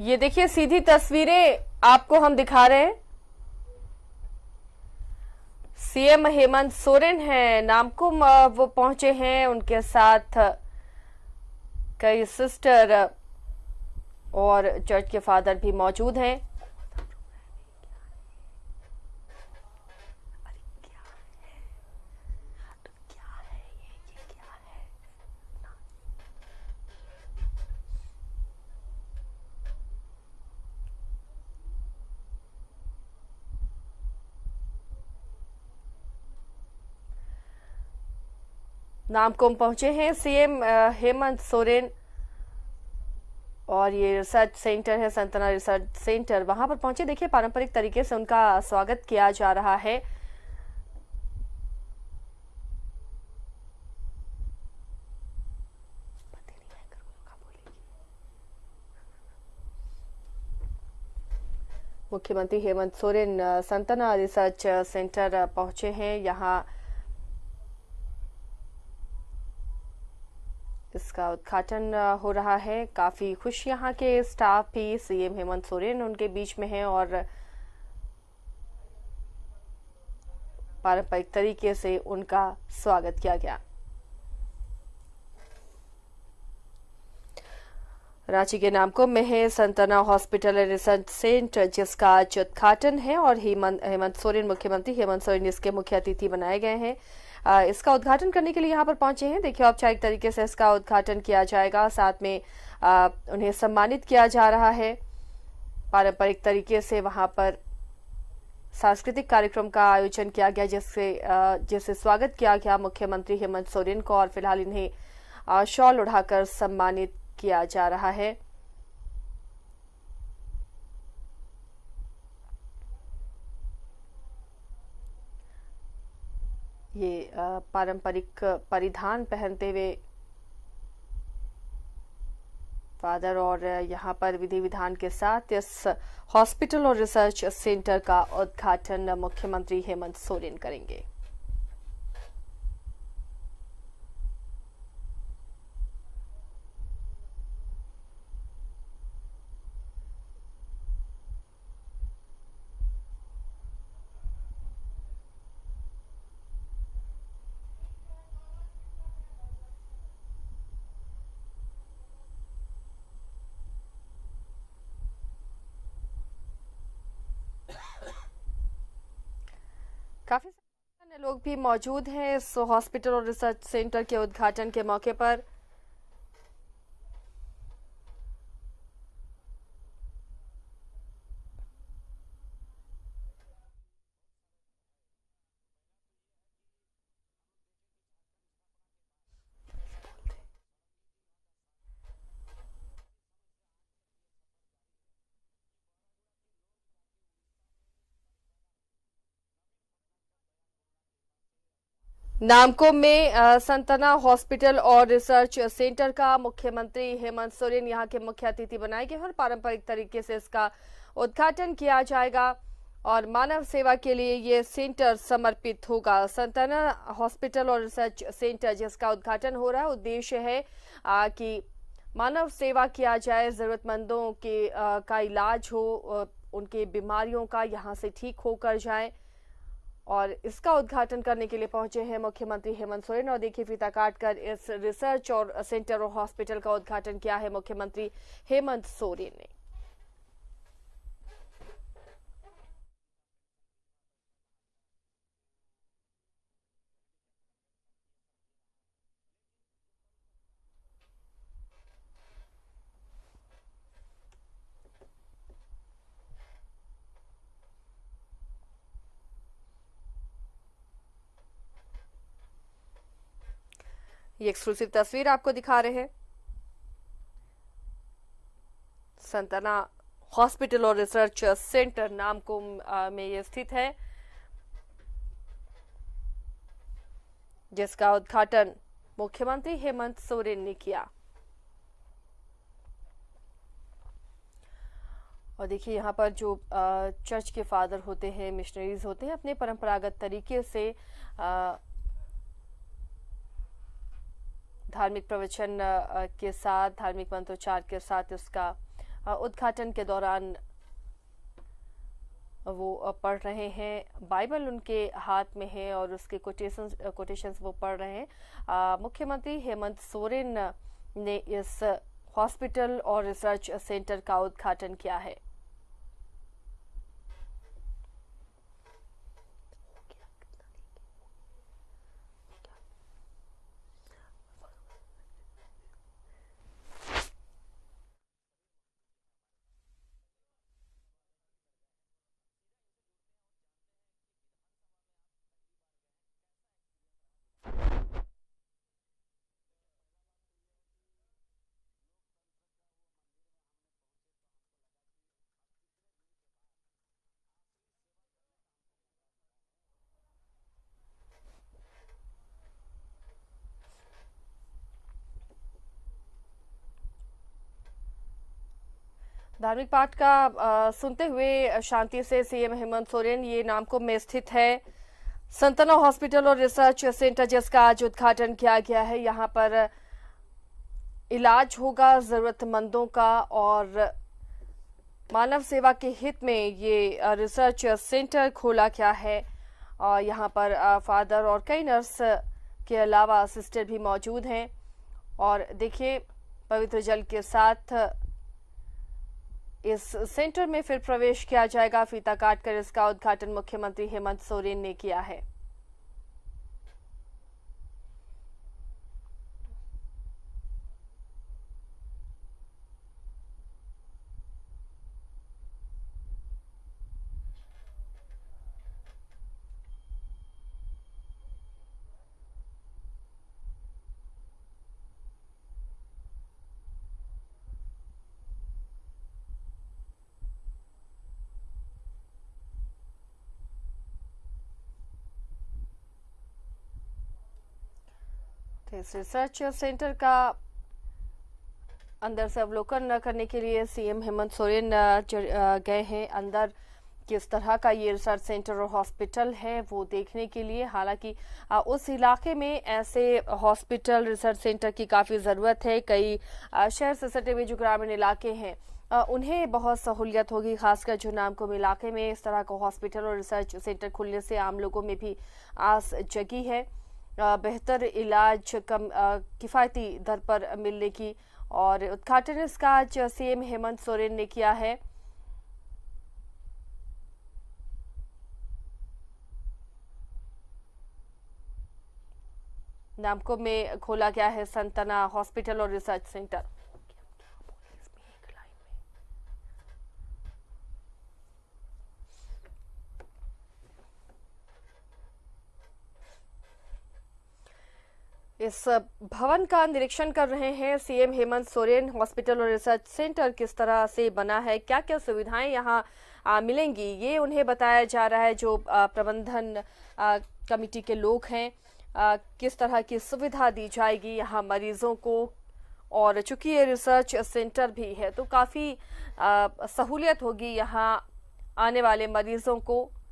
ये देखिए सीधी तस्वीरें आपको हम दिखा रहे हैं सीएम हेमंत सोरेन हैं नामकुम वो पहुंचे हैं उनके साथ कई सिस्टर और चर्च के फादर भी मौजूद हैं नामकुम पहुंचे हैं सीएम हेमंत सोरेन और ये रिसर्च सेंटर है संतना रिसर्च सेंटर वहां पर पहुंचे देखिए पारंपरिक तरीके से उनका स्वागत किया जा रहा है मुख्यमंत्री हेमंत सोरेन संतना रिसर्च सेंटर पहुंचे हैं यहाँ इसका उद्घाटन हो रहा है काफ़ी खुश यहाँ के स्टाफ भी सीएम हेमंत सोरेन उनके बीच में हैं और पारंपरिक तरीके से उनका स्वागत किया गया रांची के नामकुम में है Santna hospital and research centre जिसका आज उद्घाटन है और हेमंत हेमंत सोरेन मुख्यमंत्री हेमंत सोरेन इसके मुख्य अतिथि बनाए गए हैं इसका उद्घाटन करने के लिए यहां पर पहुंचे हैं देखिए औपचारिक तरीके से इसका उद्घाटन किया जाएगा साथ में आ, उन्हें सम्मानित किया जा रहा है पारंपरिक तरीके से वहां पर सांस्कृतिक कार्यक्रम का आयोजन किया गया जिससे जिससे स्वागत किया गया मुख्यमंत्री हेमंत सोरेन को और फिलहाल इन्हें शॉल उड़ाकर सम्मानित किया जा रहा है ये पारंपरिक परिधान पहनते हुए फादर और यहाँ पर विधि विधान के साथ इस हॉस्पिटल और रिसर्च सेंटर का उद्घाटन मुख्यमंत्री हेमंत सोरेन करेंगे काफ़ी लोग भी मौजूद हैं इस हॉस्पिटल और रिसर्च सेंटर के उद्घाटन के मौके पर नामकुम में संतना हॉस्पिटल और रिसर्च सेंटर का मुख्यमंत्री हेमंत सोरेन यहां के मुख्य अतिथि बनाए गए और पारंपरिक तरीके से इसका उद्घाटन किया जाएगा और मानव सेवा के लिए ये सेंटर समर्पित होगा संतना हॉस्पिटल और रिसर्च सेंटर जिसका उद्घाटन हो रहा है उद्देश्य है कि मानव सेवा किया जाए जरूरतमंदों के आ, का इलाज हो उनके बीमारियों का यहाँ से ठीक होकर जाए और इसका उद्घाटन करने के लिए पहुंचे हैं मुख्यमंत्री हेमंत सोरेन और देखिए फीता काटकर इस रिसर्च और सेंटर और हॉस्पिटल का उद्घाटन किया है मुख्यमंत्री हेमंत सोरेन ने ये एक्सक्लूसिव तस्वीर आपको दिखा रहे हैं संतना हॉस्पिटल और रिसर्च सेंटर नाम को में ये स्थित है जिसका उद्घाटन मुख्यमंत्री हेमंत सोरेन ने किया और देखिए यहाँ पर जो चर्च के फादर होते हैं मिशनरीज होते हैं अपने परंपरागत तरीके से धार्मिक प्रवचन के साथ धार्मिक मंत्रोच्चार के साथ उसका उद्घाटन के दौरान वो पढ़ रहे हैं बाइबल उनके हाथ में है और उसके कोटेशन कोटेशंस वो पढ़ रहे हैं मुख्यमंत्री हेमंत सोरेन ने इस हॉस्पिटल और रिसर्च सेंटर का उद्घाटन किया है धार्मिक पाठ का आ, सुनते हुए शांति से सीएम हेमंत सोरेन ये नामकुम में स्थित है संतना हॉस्पिटल और रिसर्च सेंटर जिसका आज उद्घाटन किया गया है यहाँ पर इलाज होगा जरूरतमंदों का और मानव सेवा के हित में ये रिसर्च सेंटर खोला गया है और यहाँ पर फादर और कई नर्स के अलावा सिस्टर भी मौजूद हैं और देखिए पवित्र जल के साथ इस सेंटर में फिर प्रवेश किया जाएगा फीता काटकर इसका उद्घाटन मुख्यमंत्री हेमंत सोरेन ने किया है इस रिसर्च सेंटर का अंदर से अवलोकन करने के लिए सीएम हेमंत सोरेन गए हैं अंदर किस तरह का ये रिसर्च सेंटर और हॉस्पिटल है वो देखने के लिए हालांकि उस इलाके में ऐसे हॉस्पिटल रिसर्च सेंटर की काफ़ी ज़रूरत है कई शहर से सटे हुए जो ग्रामीण इलाके हैं उन्हें बहुत सहूलियत होगी खासकर जो नामकुम इलाके में इस तरह का हॉस्पिटल और रिसर्च सेंटर खुलने से आम लोगों में भी आस जगी है बेहतर इलाज कम किफ़ायती दर पर मिलने की और उद्घाटन इसका आज सीएम हेमंत सोरेन ने किया है नामको में खोला गया है संतना हॉस्पिटल और रिसर्च सेंटर इस भवन का निरीक्षण कर रहे हैं सीएम हेमंत सोरेन हॉस्पिटल और रिसर्च सेंटर किस तरह से बना है क्या क्या सुविधाएं यहाँ मिलेंगी ये उन्हें बताया जा रहा है जो प्रबंधन कमेटी के लोग हैं आ, किस तरह की सुविधा दी जाएगी यहाँ मरीजों को और चूंकि ये रिसर्च सेंटर भी है तो काफ़ी सहूलियत होगी यहाँ आने वाले मरीजों को